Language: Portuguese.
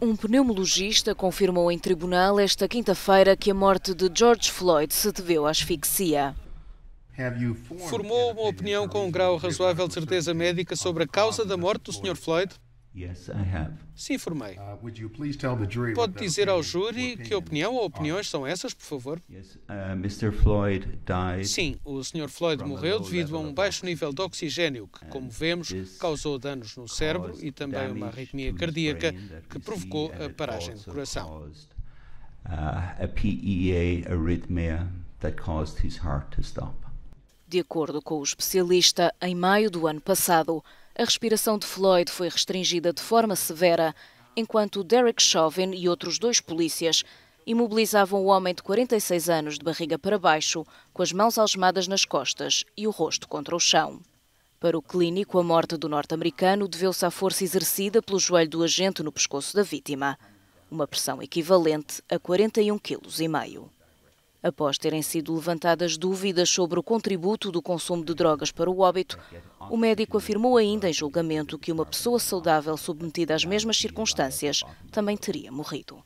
Um pneumologista confirmou em tribunal esta quinta-feira que a morte de George Floyd se deveu à asfixia. Formou uma opinião com um grau razoável de certeza médica sobre a causa da morte do Sr. Floyd? Sim, formei. Uh, Pode dizer ao júri que opinião ou opiniões são essas, por favor? Uh, Sim, o Sr. Floyd morreu devido a um baixo nível de oxigênio que, como vemos, causou danos no cérebro e também uma arritmia cardíaca que provocou a paragem do coração. Uh, de acordo com o especialista, em maio do ano passado, a respiração de Floyd foi restringida de forma severa, enquanto Derek Chauvin e outros dois polícias imobilizavam o homem de 46 anos de barriga para baixo, com as mãos algemadas nas costas e o rosto contra o chão. Para o clínico, a morte do norte-americano deveu-se à força exercida pelo joelho do agente no pescoço da vítima, uma pressão equivalente a 41,5 kg. Após terem sido levantadas dúvidas sobre o contributo do consumo de drogas para o óbito, o médico afirmou ainda em julgamento que uma pessoa saudável submetida às mesmas circunstâncias também teria morrido.